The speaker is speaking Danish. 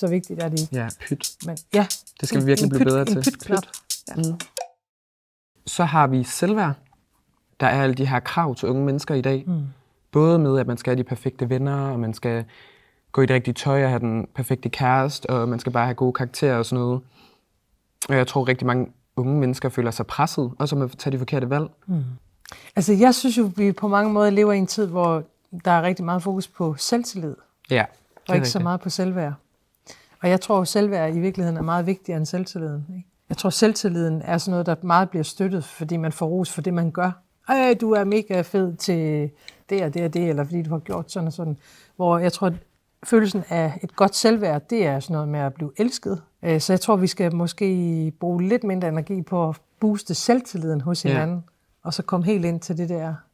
så vigtigt er det ikke. Ja, pyt. Men, ja, det skal en, vi virkelig en blive pyt, bedre en til. pyt Pyt. Ja. Mm. Så har vi selvværd. Der er alle de her krav til unge mennesker i dag. Mm. Både med, at man skal have de perfekte venner, og man skal gå i det rigtige tøj og have den perfekte kæreste, og man skal bare have gode karakterer og sådan noget. Og jeg tror, rigtig mange unge mennesker føler sig presset, og så at tage de forkerte valg. Mm. Altså, jeg synes jo, vi på mange måder lever i en tid, hvor der er rigtig meget fokus på selvtillid, ja, og ikke rigtigt. så meget på selvværd. Og jeg tror, at selvværd i virkeligheden er meget vigtigere end selvtilliden. Ikke? Jeg tror, at selvtilliden er sådan noget, der meget bliver støttet, fordi man får ros for det, man gør. Ej, du er mega fed til det og det og det, eller fordi du har gjort sådan og sådan. Hvor jeg tror, at følelsen af et godt selvværd, det er sådan noget med at blive elsket. Øh, så jeg tror, vi skal måske bruge lidt mindre energi på at booste selvtilliden hos hinanden, ja. og så komme helt ind til det der